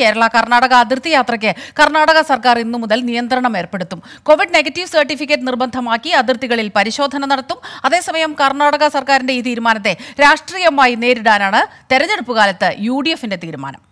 കേരള കർണാടക അതിർത്തി യാത്രയ്ക്ക് കർണാടക സർക്കാർ ഇന്നു മുതൽ നിയന്ത്രണം ഏർപ്പെടുത്തും കോവിഡ് നെഗറ്റീവ് സർട്ടിഫിക്കറ്റ് നിർബന്ധമാക്കി അതിർത്തികളിൽ പരിശോധന നടത്തും അതേസമയം കർണാടക സർക്കാരിന്റെ ഈ തീരുമാനത്തെ രാഷ്ട്രീയമായി നേരിടാനാണ് തെരഞ്ഞെടുപ്പ് കാലത്ത് യു തീരുമാനം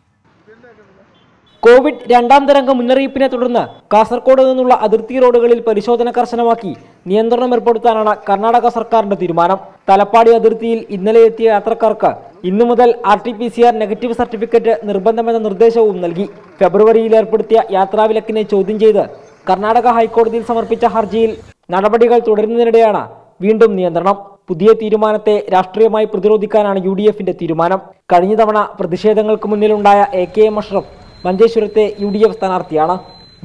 കോവിഡ് രണ്ടാം തരംഗ മുന്നറിയിപ്പിനെ തുടർന്ന് കാസർഗോഡ് നിന്നുള്ള അതിർത്തി റോഡുകളിൽ പരിശോധന കർശനമാക്കി നിയന്ത്രണം ഏർപ്പെടുത്താനാണ് കർണാടക സർക്കാരിന്റെ തീരുമാനം തലപ്പാടി അതിർത്തിയിൽ ഇന്നലെ എത്തിയ യാത്രക്കാർക്ക് ഇന്നു മുതൽ R T P C R negative certificate നിർബന്ധമെന്ന നിർദ്ദേശവും നൽകി ഫെബ്രുവരിയിൽ ഏർപ്പെടുത്തിയ യാത്രാവിലക്കിനെ ചോദ്യം ചെയ്ത് കർണാടക ഹൈക്കോടതിയിൽ സമർപ്പിച്ച ഹർജിയിൽ നടപടികൾ തുടരുന്നതിനിടെയാണ് വീണ്ടും നിയന്ത്രണം പുതിയ തീരുമാനത്തെ രാഷ്ട്രീയമായി പ്രതിരോധിക്കാനാണ് യു ഡി എഫിന്റെ തീരുമാനം കഴിഞ്ഞ തവണ പ്രതിഷേധങ്ങൾക്ക് മുന്നിലുണ്ടായ എ കെ എം അഷ്റഫ് മഞ്ചേശ്വരത്തെ യു ഡി എഫ് സ്ഥാനാർത്ഥിയാണ്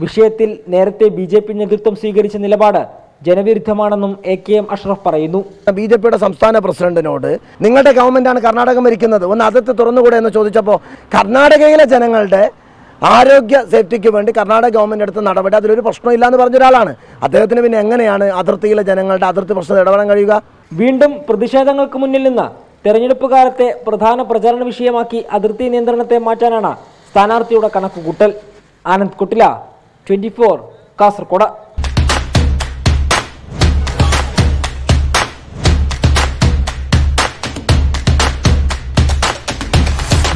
വിഷയത്തിൽ നേരത്തെ ബി നേതൃത്വം സ്വീകരിച്ച നിലപാട് ജനവിരുദ്ധമാണെന്നും എ കെ എം അഷ്റഫ് പറയുന്നു ബി ജെ പിയുടെ സംസ്ഥാന പ്രസിഡന്റിനോട് നിങ്ങളുടെ ഗവൺമെന്റാണ് കർണാടകം ഭരിക്കുന്നത് ഒന്ന് അതിർത്തി തുറന്നുകൂടെ എന്ന് ചോദിച്ചപ്പോൾ കർണാടകയിലെ ജനങ്ങളുടെ ആരോഗ്യ സേഫ്റ്റിക്ക് വേണ്ടി കർണാടക ഗവൺമെന്റ് എടുത്ത നടപടി അതിലൊരു പ്രശ്നമില്ല എന്ന് പറഞ്ഞ ഒരാളാണ് അദ്ദേഹത്തിന് പിന്നെ എങ്ങനെയാണ് അതിർത്തിയിലെ ജനങ്ങളുടെ അതിർത്തി പ്രശ്നം ഇടപെടാൻ കഴിയുക വീണ്ടും പ്രതിഷേധങ്ങൾക്ക് മുന്നിൽ നിന്ന് തെരഞ്ഞെടുപ്പ് കാലത്തെ പ്രധാന പ്രചാരണ വിഷയമാക്കി അതിർത്തി നിയന്ത്രണത്തെ മാറ്റാനാണ് സ്ഥാനാർത്ഥിയുടെ കണക്കുകൂട്ടൽ ആനന്ദ് കുട്ടില ട്വന്റി ഫോർ കാസർഗോഡ്